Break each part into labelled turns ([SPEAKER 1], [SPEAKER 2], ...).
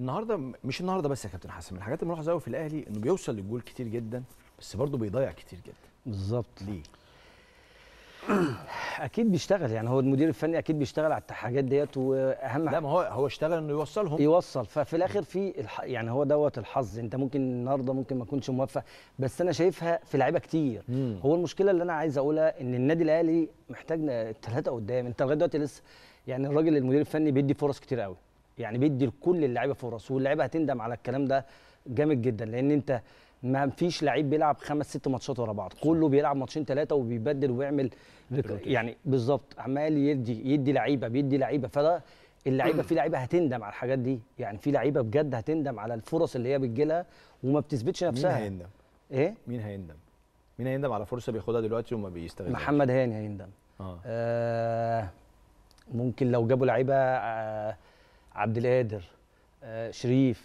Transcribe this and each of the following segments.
[SPEAKER 1] النهارده مش النهارده بس يا كابتن حسن من الحاجات الملاحظه قوي في الاهلي انه بيوصل للجول كتير جدا بس برضه بيضيع كتير جدا بالظبط ليه اكيد بيشتغل
[SPEAKER 2] يعني هو المدير الفني اكيد بيشتغل على الحاجات ديت واهم لا ما هو هو اشتغل انه يوصلهم يوصل ففي الاخر في الح... يعني هو دوت الحظ انت ممكن النهارده ممكن ما تكونش موفق بس انا شايفها في لعيبه كتير مم. هو المشكله اللي انا عايز اقولها ان النادي الاهلي محتاج ثلاثه قدام انت لغايه دلوقتي لسه يعني الراجل المدير الفني بيدي فرص كتير قوي يعني بيدي لكل اللعيبه فرص واللعيبه هتندم على الكلام ده جامد جدا لان انت ما فيش لعيب بيلعب خمس ست ماتشات ورا بعض كله بيلعب ماتشين ثلاثه وبيبدل ويعمل يعني بالظبط عمال يدي يدي لعيبه بيدي لعيبه فده اللعيبه في لعيبه هتندم على الحاجات دي يعني في لعيبه بجد هتندم على الفرص اللي هي بتجيلها وما بتثبتش نفسها مين هيندم ايه
[SPEAKER 1] مين هيندم مين هيندم على فرصه بياخدها دلوقتي وما بيستغلهاش
[SPEAKER 2] محمد هاني هيندم
[SPEAKER 1] آه. آه
[SPEAKER 2] ممكن لو جابوا لعيبه آه عبد القادر آه، شريف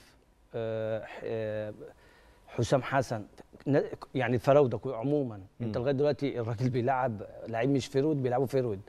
[SPEAKER 2] آه، آه، حسام حسن يعني الفراوده عموما انت لغايه دلوقتي الراجل بيلعب لعيب مش فيرود بيلعبوا فيرود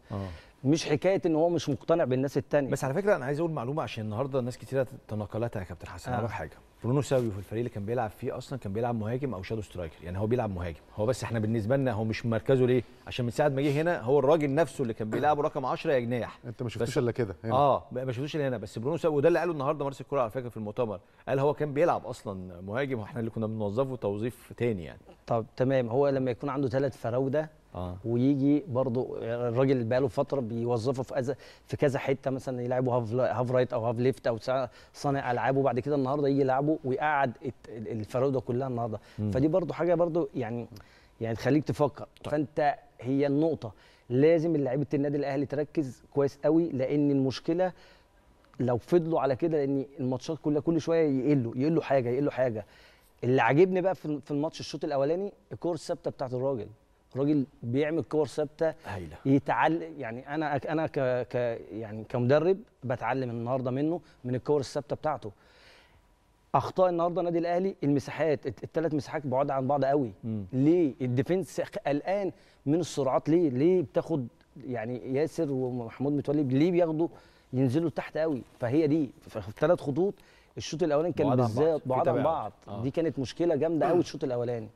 [SPEAKER 1] مش حكايه ان هو مش مقتنع بالناس التانية بس على فكره انا عايز اقول معلومه عشان النهارده ناس كتيره تناقلتها يا كابتن حسن آه. حاجه برونو ساوي في الفريق اللي كان بيلعب فيه اصلا كان بيلعب مهاجم او شادو سترايكر يعني هو بيلعب مهاجم هو بس احنا بالنسبه لنا هو مش مركزه ليه عشان من ساعه ما جه هنا هو الراجل نفسه اللي كان بيلعبه رقم 10 يا جناح انت ما شفتوش الا كده هنا اه ما شفتوش الا هنا بس برونو ساوي وده اللي قاله النهارده مارس الكره على فكره في المؤتمر قال هو كان بيلعب اصلا مهاجم واحنا اللي كنا بنوظفه توظيف تاني يعني طب
[SPEAKER 2] تمام هو لما يكون عنده ثلاث فراوده آه. ويجي برضو الراجل بقاله فتره بيوظفه في أز... في كذا حته مثلا يلعبوا هاف هاف رايت او هاف ليفت او صانع العاب وبعد كده النهارده يجي يلعبه ويقعد الفراوده كلها النهارده فدي برضو حاجه برضو يعني يعني تخليك تفكر طيب. فانت هي النقطه لازم لعيبه النادي الاهلي تركز كويس قوي لان المشكله لو فضلوا على كده لان الماتشات كلها كل شويه يقلوا يقلوا حاجه يقلوا حاجه اللي عاجبني بقى في الماتش الشوط الاولاني الكور الثابته بتاعت الراجل راجل بيعمل كور ثابته هايله يتعلم يعني انا انا ك, ك يعني كمدرب بتعلم النهارده منه من الكور الثابته بتاعته اخطاء النهارده النادي الاهلي المساحات الثلاث مساحات بعاد عن بعض قوي م. ليه الديفنس قلقان من السرعات ليه ليه بتاخد يعني ياسر ومحمود متولي ليه بياخدوا ينزلوا تحت قوي فهي دي في ثلاث خطوط الشوط الاولاني كان بالذات بعاد عن بعض, بعض. آه. دي كانت مشكله جامده قوي الشوط الاولاني